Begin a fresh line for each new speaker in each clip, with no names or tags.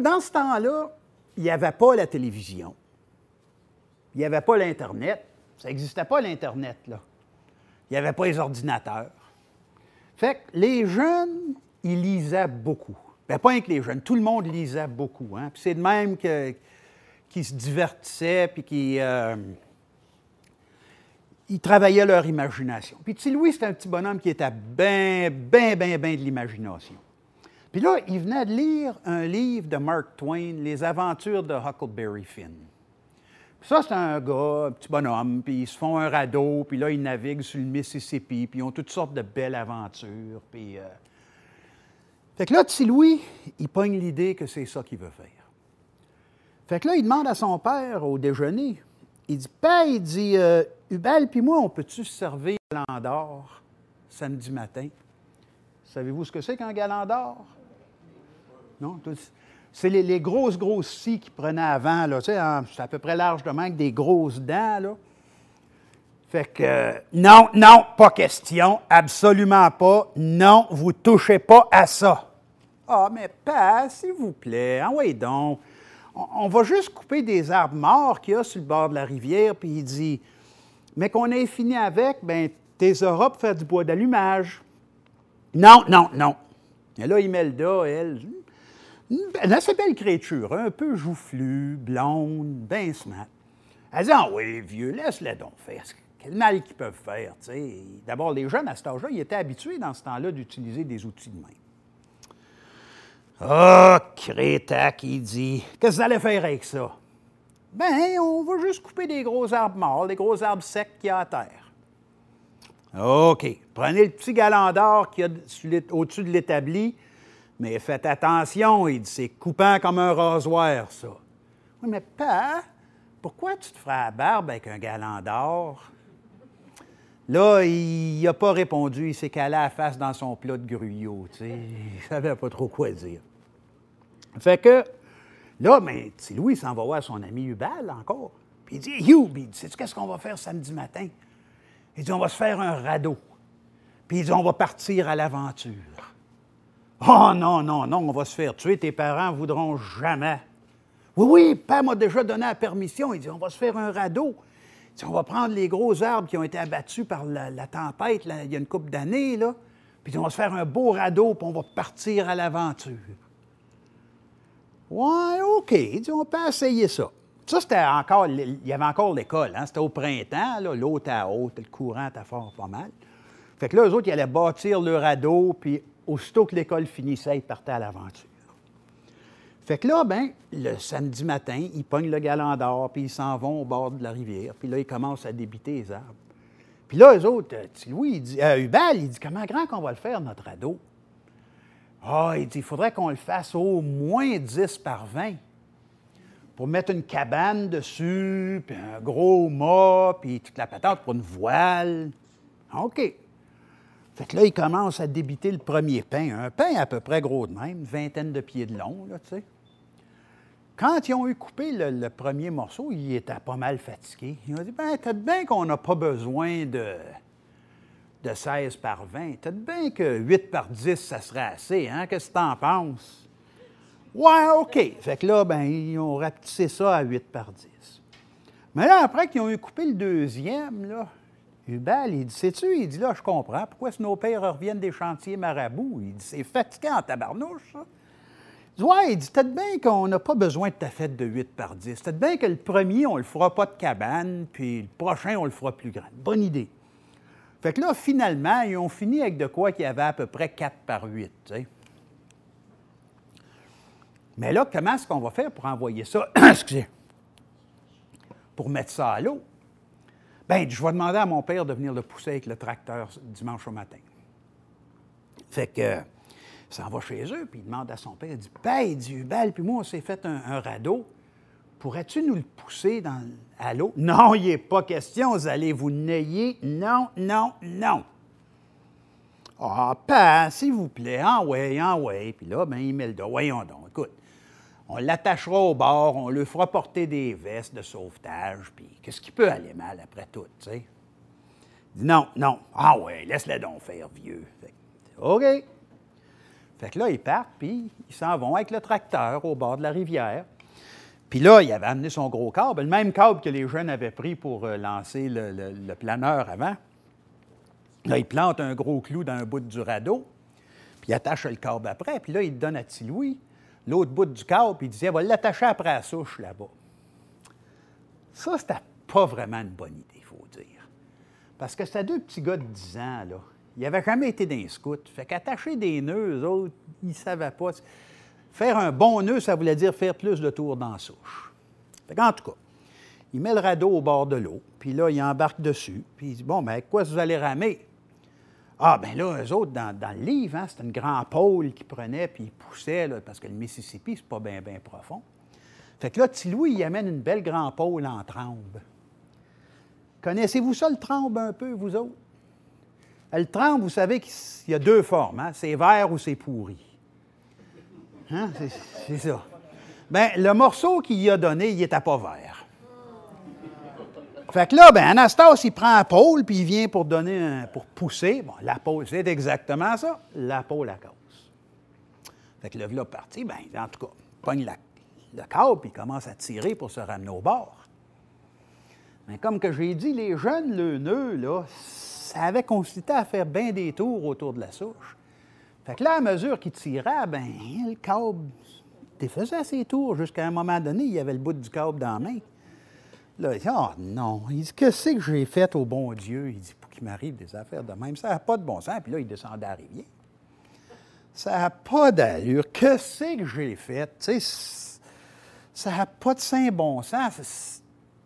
dans ce temps-là, il n'y avait pas la télévision. Il n'y avait pas l'Internet. Ça n'existait pas l'Internet, là. Il n'y avait pas les ordinateurs. Fait que les jeunes, ils lisaient beaucoup. Bien, pas que les jeunes, tout le monde lisait beaucoup. Hein? Puis c'est de même qu'ils se divertissaient, puis qu'ils euh, ils travaillaient leur imagination. Puis sais, Louis, c'était un petit bonhomme qui était bien, bien, bien, bien de l'imagination. Puis là, il venait de lire un livre de Mark Twain, Les aventures de Huckleberry Finn. ça, c'est un gars, un petit bonhomme, puis ils se font un radeau, puis là, ils naviguent sur le Mississippi, puis ils ont toutes sortes de belles aventures. Puis, euh. Fait que là, petit Louis, il pogne l'idée que c'est ça qu'il veut faire. Fait que là, il demande à son père au déjeuner. Il dit Père, il dit euh, puis moi, on peut-tu se servir un d'or samedi matin Savez-vous ce que c'est qu'un galandor? Non? C'est les, grosses, grosses scies qu'ils prenaient avant. Là. Hein, c'est à peu près large de main des grosses dents. Là. Fait que euh, non, non, pas question, absolument pas. Non, vous touchez pas à ça. Ah, mais pas, s'il vous plaît, envoyez ah, donc. On, va juste couper des arbres morts qu'il y a sur le bord de la rivière, puis il dit Mais qu'on ait fini avec, ben, tes auras pour faire du bois d'allumage. Non, non, non. Et là, Imelda, elle, une assez belle créature, un peu joufflue, blonde, bien smart. Elle dit Ah oui, les vieux, laisse-les donc faire. Quel mal qu'ils peuvent faire, tu sais. D'abord, les jeunes, à cet âge-là, ils étaient habitués dans ce temps-là d'utiliser des outils de main. Ah, oh, Crétac, dit Qu'est-ce que vous allez faire avec ça Ben, on va juste couper des gros arbres morts, des gros arbres secs qu'il y a à terre. OK. Prenez le petit galant d'or qu'il y a au-dessus de l'établi mais faites attention, il dit, c'est coupant comme un rasoir, ça. Oui, mais pas. pourquoi tu te feras barbe avec un galant d'or? Là, il n'a pas répondu, il s'est calé à la face dans son plat de gruyot, tu sais. Il ne savait pas trop quoi dire. Fait que, là, mais ben, si Louis s'en va voir son ami Hubal encore. Puis il dit, Hugh, il sais qu'est-ce qu'on va faire samedi matin? Il dit, on va se faire un radeau. Puis il dit, on va partir à l'aventure. Oh non, non, non, on va se faire tuer, tes parents voudront jamais. Oui, oui, père m'a déjà donné la permission. Il dit, on va se faire un radeau. Il on va prendre les gros arbres qui ont été abattus par la, tempête il y a une couple d'années, là. Puis on va se faire un beau radeau, puis on va partir à l'aventure. Ouais, OK. Il dit, on peut essayer ça. Ça, c'était encore, il y avait encore l'école. Hein. C'était au printemps, l'eau était haute, le courant était fort pas mal. Fait que là, eux autres, ils allaient bâtir le radeau, puis aussitôt que l'école finissait, ils partait à l'aventure. Fait que là, ben, le samedi matin, ils pognent le galant d'or, puis ils s'en vont au bord de la rivière, puis là, ils commencent à débiter les arbres. Puis là, eux autres, Louis, euh, il dit, euh, Hubal, il dit, comment grand qu'on va le faire, notre ado? Ah, il dit, il faudrait qu'on le fasse au moins 10 par 20 pour mettre une cabane dessus, puis un gros mât, puis toute la patate pour une voile. OK. Fait que là, il commence à débiter le premier pain, un pain à peu près gros de même, vingtaine de pieds de long, là, tu sais. Quand ils ont eu coupé le, premier morceau, il était pas mal fatigué. Ils ont dit Bien, t'as bien qu'on n'a pas besoin de, 16 par 20. T'as être bien que 8 par 10, ça serait assez, hein? Qu'est-ce que tu en penses? Ouais, OK. Fait que là, bien, ils ont rapetissé ça à 8 par 10. Mais là, après qu'ils ont eu coupé le deuxième, là, il dit, sais-tu, il dit, là, je comprends, pourquoi si nos pères reviennent des chantiers marabouts? Il dit, c'est fatigant en tabarnouche, ça. Il dit, ouais, il dit, peut-être bien qu'on n'a pas besoin de ta fête de 8 par 10. Peut-être bien que le premier, on ne le fera pas de cabane, puis le prochain, on le fera plus grand. Bonne idée. Fait que là, finalement, ils ont fini avec de quoi qu'il y avait à peu près 4 par 8, Mais là, comment est-ce qu'on va faire pour envoyer ça, excusez, pour mettre ça à l'eau? Ben je vais demander à mon père de venir le pousser avec le tracteur dimanche au matin. Fait que, ça va chez eux, puis il demande à son père, il dit Père, il dit puis moi, on s'est fait un, radeau. Pourrais-tu nous le pousser dans, à l'eau Non, il n'est pas question, vous allez vous nayer. Non, non, non. Ah, oh, pas, s'il vous plaît, en ah, ouais en ah, ouais Puis là, ben, il met le dos. Voyons donc, écoute on l'attachera au bord, on lui fera porter des vestes de sauvetage, puis qu'est-ce qui peut aller mal après tout, tu sais? Non, non, ah ouais, laisse-le donc faire, vieux. OK. Fait que là, ils part, puis ils s'en vont avec le tracteur au bord de la rivière. Puis là, il avait amené son gros câble, le même câble que les jeunes avaient pris pour euh, lancer le, planeur avant. Là, il plante un gros clou dans un bout du radeau, puis il attache le câble après, puis là, il donne à Tiloui l'autre bout du câble, puis il disait, va l'attacher après la souche là-bas. Ça, c'était pas vraiment une bonne idée, il faut dire. Parce que c'était deux petits gars de 10 ans, là. Ils n'avaient jamais été d'un scout. Fait qu'attacher des nœuds, eux autres, ils ne savaient pas. Faire un bon nœud, ça voulait dire faire plus de tours dans la souche. Fait qu'en tout cas, il met le radeau au bord de l'eau, puis là, il embarque dessus, puis il dit Bon, mais ben, avec quoi vous allez ramer ah, ben là, eux autres, dans, dans le livre, hein, c'était une grande pôle qui prenait puis ils poussaient, parce que le Mississippi, c'est pas bien, bien profond. Fait que là, petit il amène une belle grande pôle en trembe. Connaissez-vous ça, le trembe, un peu, vous autres? Le tremble, vous savez qu'il y a deux formes, hein, c'est vert ou c'est pourri. Hein? C'est ça. Bien, le morceau qu'il y a donné, il n'était pas vert. Fait que là, ben, Anastase, il prend la pôle, puis il vient pour donner pour pousser. Bon, la pôle, c'est exactement ça, la pôle à cause. Fait que le v'là parti, ben, en tout cas, il pogne le câble, puis il commence à tirer pour se ramener au bord. Mais comme que j'ai dit, les jeunes le nœud, là, ça avait consisté à faire bien des tours autour de la souche. Fait que là, à mesure qu'il tirait, ben, le câble faisait ses tours jusqu'à un moment donné, il y avait le bout du câble dans la main il dit Ah non, il dit Qu'est-ce que j'ai fait au bon Dieu Il dit Pour qu'il m'arrive des affaires de même, ça n'a pas de bon sens. Puis là, il descend à Ça n'a pas d'allure. Qu'est-ce que j'ai fait? Tu ça n'a pas de saint bon sens.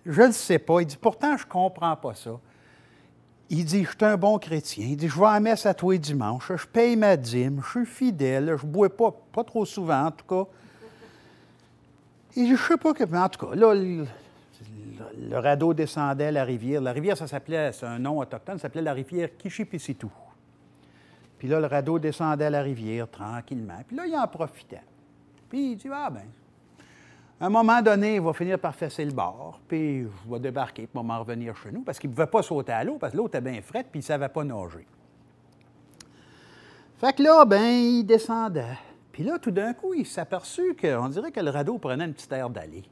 Je ne sais pas. Il dit Pourtant, je ne comprends pas ça. Il dit, je suis un bon chrétien. Il dit, je vais à la messe à tous les Je paye ma dîme. Je suis fidèle. Je ne bois pas, pas trop souvent, en tout cas. Il dit, je ne sais pas que... En tout cas, là, le radeau descendait la rivière. La rivière, ça s'appelait, c'est un nom autochtone, ça s'appelait la rivière Kishipisitu. Puis là, le radeau descendait la rivière tranquillement. Puis là, il en profitait. Puis il dit Ah, ben, à un moment donné, il va finir par fesser le bord, puis il vais débarquer, puis m'en revenir chez nous, parce qu'il ne pouvait pas sauter à l'eau, parce que l'eau était bien frette, puis il ne savait pas nager. Fait que là, ben, il descendait. Puis là, tout d'un coup, il s'aperçut qu'on dirait que le radeau prenait une petite aire d'aller.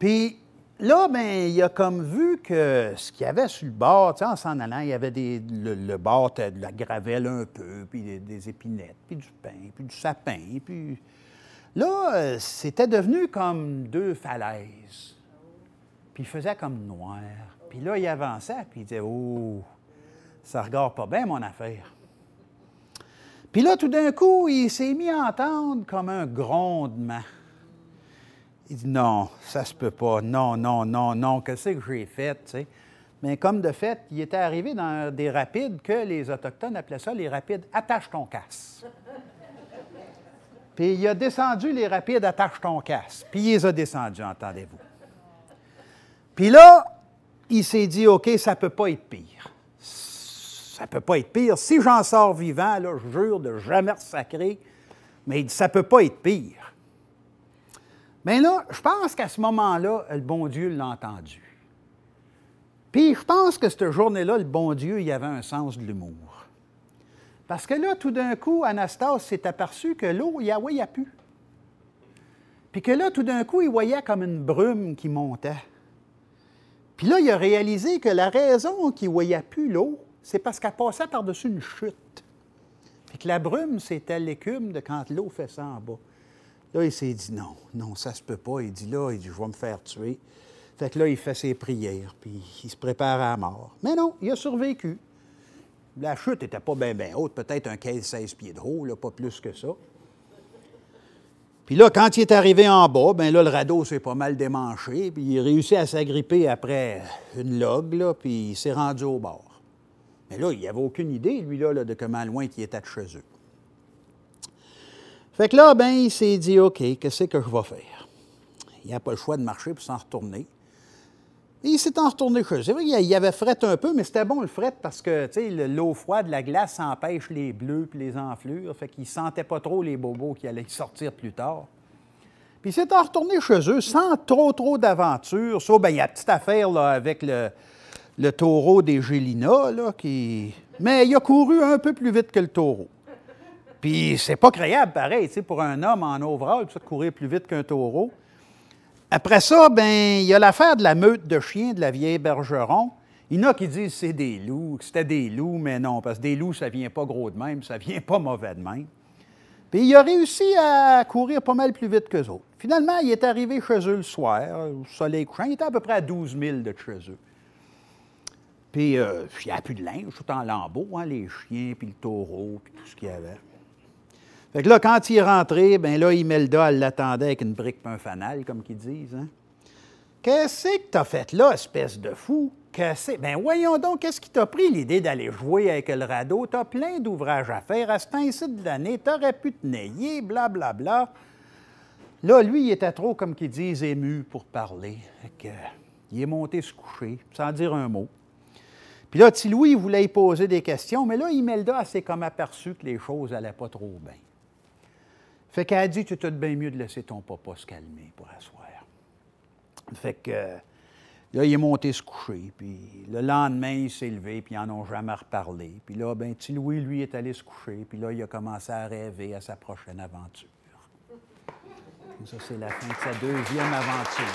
Puis là, ben, il a comme vu que ce qu'il y avait sur le bord, en s'en allant, il y avait des, le, bord bord de la gravelle un peu, puis des, épinettes, puis du pain, puis du sapin, puis... Là, euh, c'était devenu comme deux falaises. Puis il faisait comme noir. Puis là, il avançait, puis il disait « Oh, ça regarde pas bien mon affaire. » Puis là, tout d'un coup, il s'est mis à entendre comme un grondement. Il dit non, ça se peut pas, non, non, non, non, qu'est-ce que j'ai fait, tu sais? Mais comme de fait, il était arrivé dans des rapides que les Autochtones appelaient ça les rapides attache ton casse. Puis il a descendu les rapides attache ton casse. Puis il les a descendus, entendez-vous. Puis là, il s'est dit OK, ça peut pas être pire. Ça peut pas être pire. Si j'en sors vivant, là, je jure de jamais ressacrer. Mais il dit ça peut pas être pire. Mais là, je pense qu'à ce moment-là, le bon Dieu l'a entendu. Puis je pense que cette journée-là, le bon Dieu, il avait un sens de l'humour. Parce que là, tout d'un coup, Anastase s'est aperçu que l'eau, il il a pu. Puis que là, tout d'un coup, il voyait comme une brume qui montait. Puis là, il a réalisé que la raison qu'il ne voyait plus l'eau, c'est parce qu'elle passait par-dessus une chute. Puis que la brume, c'était l'écume de quand l'eau fait ça en bas. Là, il s'est dit non, non, ça se peut pas. Il dit là, il dit, je vais me faire tuer. Fait que là, il fait ses prières, puis il se prépare à mort. Mais non, il a survécu. La chute n'était pas bien, bien haute, peut-être un 15-16 pieds de haut, pas plus que ça. Puis là, quand il est arrivé en bas, ben là, le radeau s'est pas mal démanché, puis il réussit à s'agripper après une log, puis il s'est rendu au bord. Mais là, il n'avait aucune idée, lui, là, là de comment loin qu'il était de chez eux. Fait que là, ben, il s'est dit, OK, qu'est-ce que je vais faire? Il n'a pas le choix de marcher pour s'en retourner. Et il s'est en retourné chez eux. Il y avait fret un peu, mais c'était bon le fret parce que l'eau froide, la glace empêche les bleus et les enflures. Fait qu'il ne sentait pas trop les bobos qui allaient sortir plus tard. Puis il s'est en retourné chez eux sans trop, trop d'aventure. Sauf, bien, il y a une petite affaire avec le, taureau des Gélinas, qui. Mais il a couru un peu plus vite que le taureau. Puis c'est pas créable, pareil, tu sais, pour un homme en overall, de courir plus vite qu'un taureau. Après ça, ben il y a l'affaire de la meute de chiens de la vieille Bergeron. Il y en a qui disent c'est des loups, que c'était des loups, mais non, parce que des loups, ça vient pas gros de même, ça vient pas mauvais de même. Puis il a réussi à courir pas mal plus vite qu'eux autres. Finalement, il est arrivé chez eux le soir, au soleil couchant. Il était à peu près à 12 000 de chez eux. Puis euh, il n'y a plus de linge, tout en lambeaux, hein, les chiens, puis le taureau, puis tout ce qu'il y avait. Fait que là, quand il est rentré, bien là, Imelda, l'attendait avec une brique pas un fanal, comme qu'ils disent. Hein? Qu'est-ce que t'as fait là, espèce de fou? Qu'est-ce Ben voyons donc, qu'est-ce qui t'a pris l'idée d'aller jouer avec le radeau? T'as plein d'ouvrages à faire à ce temps-ci de l'année, t'aurais pu te nayer, blablabla. Bla, bla. Là, lui, il était trop, comme qu'ils disent, ému pour parler. que, il est monté se coucher, sans dire un mot. Puis là, Tilouis, il voulait poser des questions, mais là, Imelda s'est comme aperçu que les choses n'allaient pas trop bien. Fait qu'elle a dit, tu te bien mieux de laisser ton papa se calmer pour asseoir. Fait que là, il est monté se coucher, puis le lendemain, il s'est levé, puis ils n'en ont jamais reparlé. Puis là, ben petit lui, est allé se coucher, puis là, il a commencé à rêver à sa prochaine aventure. Ça, c'est la fin de sa deuxième aventure.